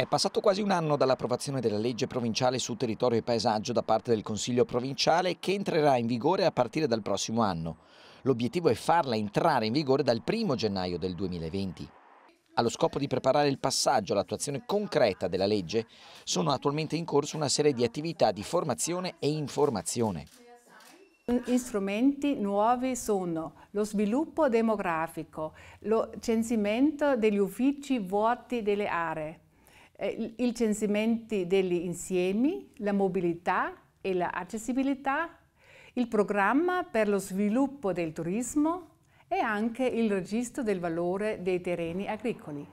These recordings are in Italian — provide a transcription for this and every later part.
È passato quasi un anno dall'approvazione della legge provinciale su territorio e paesaggio da parte del Consiglio provinciale che entrerà in vigore a partire dal prossimo anno. L'obiettivo è farla entrare in vigore dal 1 gennaio del 2020. Allo scopo di preparare il passaggio all'attuazione concreta della legge, sono attualmente in corso una serie di attività di formazione e informazione. Strumenti nuovi sono lo sviluppo demografico, lo censimento degli uffici vuoti delle aree, eh, i censimenti degli insiemi, la mobilità e l'accessibilità, il programma per lo sviluppo del turismo e anche il registro del valore dei terreni agricoli.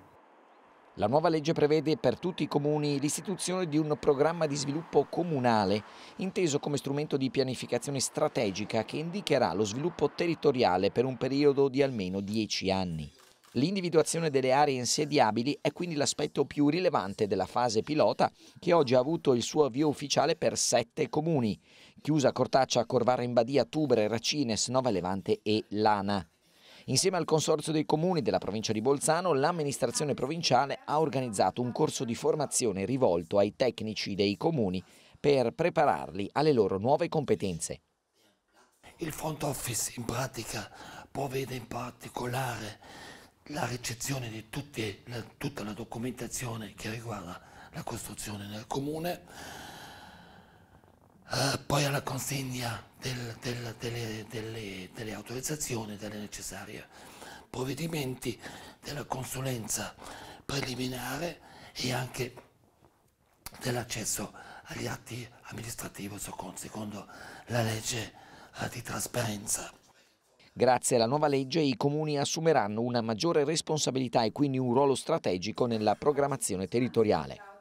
La nuova legge prevede per tutti i comuni l'istituzione di un programma di sviluppo comunale, inteso come strumento di pianificazione strategica che indicherà lo sviluppo territoriale per un periodo di almeno 10 anni. L'individuazione delle aree insediabili è quindi l'aspetto più rilevante della fase pilota che oggi ha avuto il suo avvio ufficiale per sette comuni, Chiusa, Cortaccia, Corvara in Badia, Tubre, Racines, Nova Levante e Lana. Insieme al Consorzio dei Comuni della provincia di Bolzano, l'amministrazione provinciale ha organizzato un corso di formazione rivolto ai tecnici dei comuni per prepararli alle loro nuove competenze. Il front office in pratica provvede in particolare la ricezione di tutti, la, tutta la documentazione che riguarda la costruzione nel comune, eh, poi alla consegna del, del, delle, delle, delle, autorizzazioni, delle necessarie provvedimenti, della consulenza preliminare e anche dell'accesso agli atti amministrativi secondo la legge eh, di trasparenza. Grazie alla nuova legge i comuni assumeranno una maggiore responsabilità e quindi un ruolo strategico nella programmazione territoriale.